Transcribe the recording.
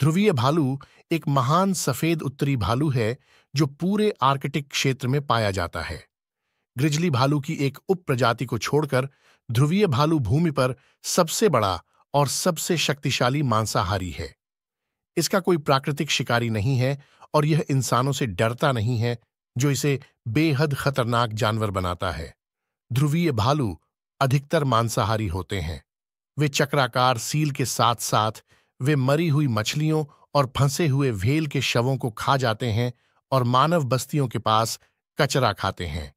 ध्रुवीय भालू एक महान सफेद उत्तरी भालू है जो पूरे आर्कटिक क्षेत्र में पाया जाता है ग्रिजली भालू की एक उप प्रजाति को छोड़कर ध्रुवीय भालू भूमि पर सबसे बड़ा और सबसे शक्तिशाली मांसाहारी है इसका कोई प्राकृतिक शिकारी नहीं है और यह इंसानों से डरता नहीं है जो इसे बेहद खतरनाक जानवर बनाता है ध्रुवीय भालू अधिकतर मांसाहारी होते हैं वे चक्राकार सील के साथ साथ वे मरी हुई मछलियों और फंसे हुए व्हेल के शवों को खा जाते हैं और मानव बस्तियों के पास कचरा खाते हैं